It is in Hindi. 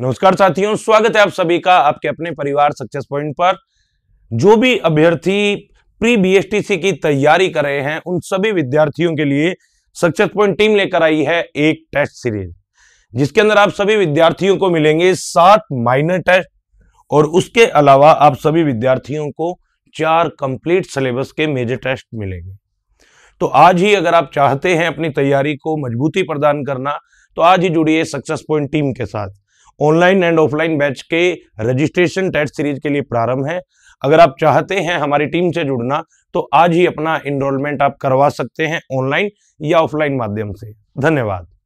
नमस्कार साथियों स्वागत है आप सभी का आपके अपने परिवार सक्सेस पॉइंट पर जो भी अभ्यर्थी प्री बीएसटीसी की तैयारी कर रहे हैं उन सभी विद्यार्थियों के लिए सक्सेस पॉइंट टीम लेकर आई है एक टेस्ट सीरीज जिसके अंदर आप सभी विद्यार्थियों को मिलेंगे सात माइनर टेस्ट और उसके अलावा आप सभी विद्यार्थियों को चार कंप्लीट सिलेबस के मेजर टेस्ट मिलेंगे तो आज ही अगर आप चाहते हैं अपनी तैयारी को मजबूती प्रदान करना तो आज ही जुड़िए सक्सेस पॉइंट टीम के साथ ऑनलाइन एंड ऑफलाइन बैच के रजिस्ट्रेशन टेस्ट सीरीज के लिए प्रारंभ है अगर आप चाहते हैं हमारी टीम से जुड़ना तो आज ही अपना इनरोलमेंट आप करवा सकते हैं ऑनलाइन या ऑफलाइन माध्यम से धन्यवाद